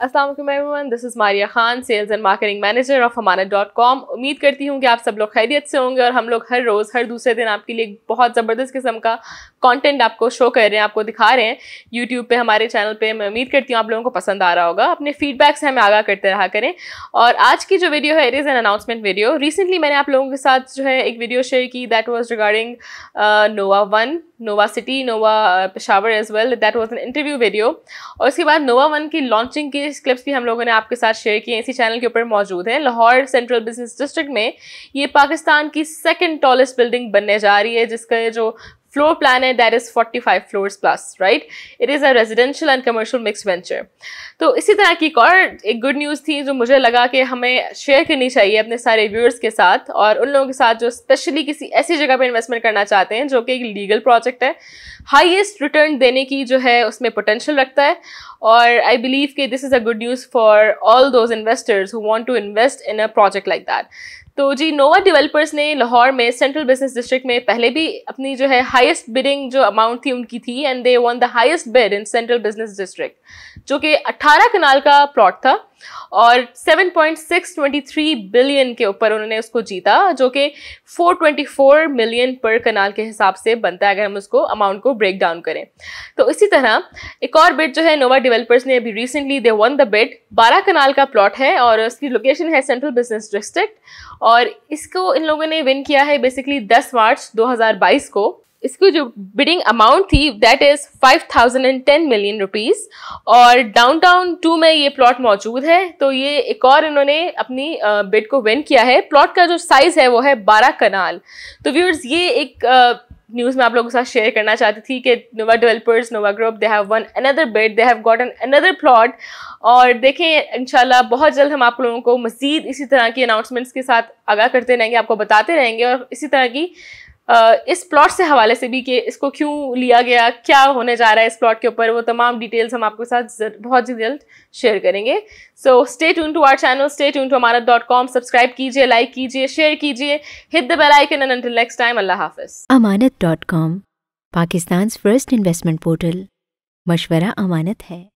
Aslam everyone this is Maria Khan sales and marketing manager of Hamara dot com उम्मीद करती हूँ कि आप सब लोग खैरियत से होंगे और हम लोग हर रोज़ हर दूसरे दिन आपके लिए बहुत ज़बरदस्त किस्म का कंटेंट आपको शो कर रहे हैं आपको दिखा रहे हैं यूट्यूब पे हमारे चैनल पे मैं उम्मीद करती हूँ आप लोगों को पसंद आ रहा होगा अपने फीडबैक से हमें आगा करते रहा करें और आज की जो वीडियो है it is an announcement video recently मैंने आप लोगों के साथ जो है एक वीडियो शेयर की that was regarding Nova one Nova city Nova Peshawar as well that was an interview video और उसके बाद नोवा वन की लॉन्चिंग के क्लिप्स भी हम लोगों ने आपके साथ शेयर किए इसी चैनल के ऊपर मौजूद हैं लाहौर सेंट्रल बिजनेस डिस्ट्रिक्ट में ये पाकिस्तान की सेकेंड टॉलेस्ट बिल्डिंग बनने जा रही है जिसका जो फ्लोर प्लान है that is forty five floors plus right it is a residential and commercial mix venture तो इसी तरह की एक और एक गुड न्यूज़ थी जो मुझे लगा कि हमें शेयर करनी चाहिए अपने सारे व्यूअर्स के साथ और उन लोगों के साथ जो स्पेशली किसी ऐसी जगह पर इन्वेस्टमेंट करना चाहते हैं जो कि एक लीगल प्रोजेक्ट है हाइएस्ट रिटर्न देने की जो है उसमें पोटेंशियल रखता है और आई बिलीव के this is a good news for all those investors who want to invest in a project like that तो जी नोवा डेवलपर्स ने लाहौर में सेंट्रल बिजनेस डिस्ट्रिक्ट में पहले भी अपनी जो है हाईएस्ट बिडिंग जो अमाउंट थी उनकी थी and they won the highest bid in central business district जो कि 18 कनाल का प्लॉट था और 7.623 बिलियन के ऊपर उन्होंने उसको जीता जो कि 424 मिलियन पर कनाल के हिसाब से बनता है अगर हम उसको अमाउंट को ब्रेक डाउन करें तो इसी तरह एक और बिट जो है नोवा डेवलपर्स ने अभी recently they won the bit बारह कनाल का प्लॉट है और उसकी लोकेशन है सेंट्रल बिजनेस डिस्ट्रिक्ट और इसको इन लोगों ने विन किया है बेसिकली 10 मार्च 2022 को इसकी जो बिडिंग अमाउंट थी that is five thousand and ten million rupees और डाउनटाउन टू में ये प्लॉट मौजूद है तो ये एक और इन्होंने अपनी बिड को विन किया है प्लॉट का जो साइज है वो है बारह कनाल तो व्यूअर्स ये एक न्यूज़ में आप लोगों के साथ शेयर करना चाहती थी कि Nova developers Nova group they have won another bid they have got an another plot और देखें इंशाल्लाह बहुत जल्द हम आप लोगों को मज़ीद इसी तरह की अनाउंसमेंट्स के साथ आगाह करते रहेंगे आपको बताते रहेंगे और इसी तरह की इस प्लॉट से हवाले से भी कि इसको क्यों लिया गया क्या होने जा रहा है इस प्लॉट के ऊपर वो तमाम डिटेल्स हम आपके साथ बहुत ही जल्द शेयर करेंगे so stay tune to our channel stay tune to हमारा डॉट कॉम सब्सक्राइब कीजिए लाइक कीजिए शेयर कीजिए hit the bell icon and until next time अल्लाह हाफिज Amanat dot com Pakistan first investment portal मशवरा अमानत है